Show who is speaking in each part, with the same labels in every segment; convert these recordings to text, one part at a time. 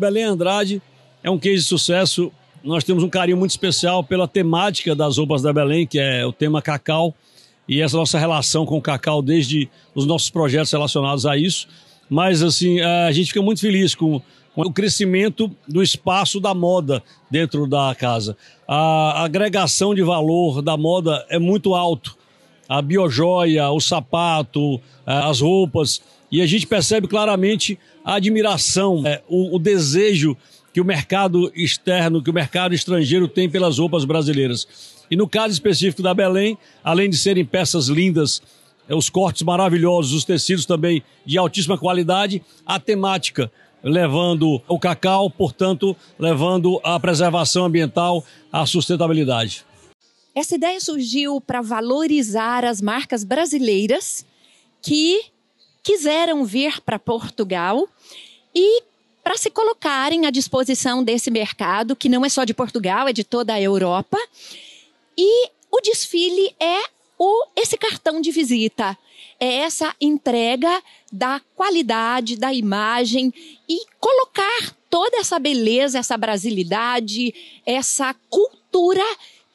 Speaker 1: Belém Andrade é um case de sucesso. Nós temos um carinho muito especial pela temática das roupas da Belém, que é o tema cacau, e essa nossa relação com o cacau desde os nossos projetos relacionados a isso. Mas, assim, a gente fica muito feliz com, com o crescimento do espaço da moda dentro da casa. A agregação de valor da moda é muito alto a biojoia, o sapato, as roupas. E a gente percebe claramente a admiração, é, o, desejo que o mercado externo, que o mercado estrangeiro tem pelas roupas brasileiras. E no caso específico da Belém, além de serem peças lindas, é, os cortes maravilhosos, os tecidos também de altíssima qualidade, a temática levando o cacau, portanto, levando a preservação ambiental, a sustentabilidade.
Speaker 2: Essa ideia surgiu para valorizar as marcas brasileiras que quiseram vir para Portugal e para se colocarem à disposição desse mercado, que não é só de Portugal, é de toda a Europa. E o desfile é o, esse cartão de visita, é essa entrega da qualidade, da imagem e colocar toda essa beleza, essa brasilidade, essa cultura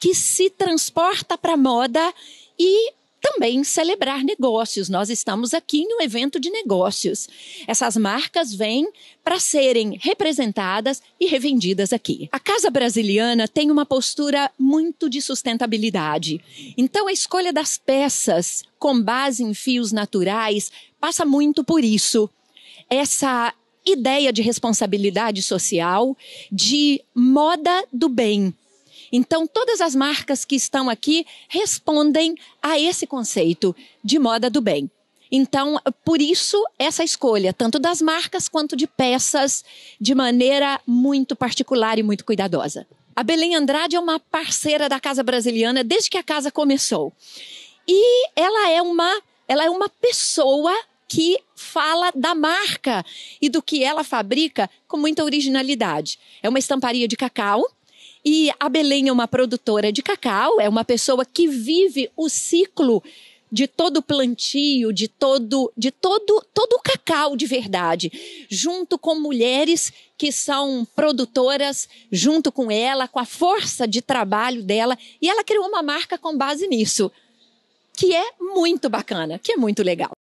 Speaker 2: que se transporta para a moda e também celebrar negócios. Nós estamos aqui em um evento de negócios. Essas marcas vêm para serem representadas e revendidas aqui. A Casa Brasiliana tem uma postura muito de sustentabilidade. Então, a escolha das peças com base em fios naturais passa muito por isso. Essa ideia de responsabilidade social, de moda do bem então, todas as marcas que estão aqui respondem a esse conceito de moda do bem. Então, por isso, essa escolha, tanto das marcas quanto de peças, de maneira muito particular e muito cuidadosa. A Belém Andrade é uma parceira da Casa Brasiliana desde que a casa começou. E ela é uma, ela é uma pessoa que fala da marca e do que ela fabrica com muita originalidade. É uma estamparia de cacau e a Belém é uma produtora de cacau, é uma pessoa que vive o ciclo de todo o plantio, de todo, de todo, todo o cacau de verdade, junto com mulheres que são produtoras, junto com ela, com a força de trabalho dela, e ela criou uma marca com base nisso, que é muito bacana, que é muito legal.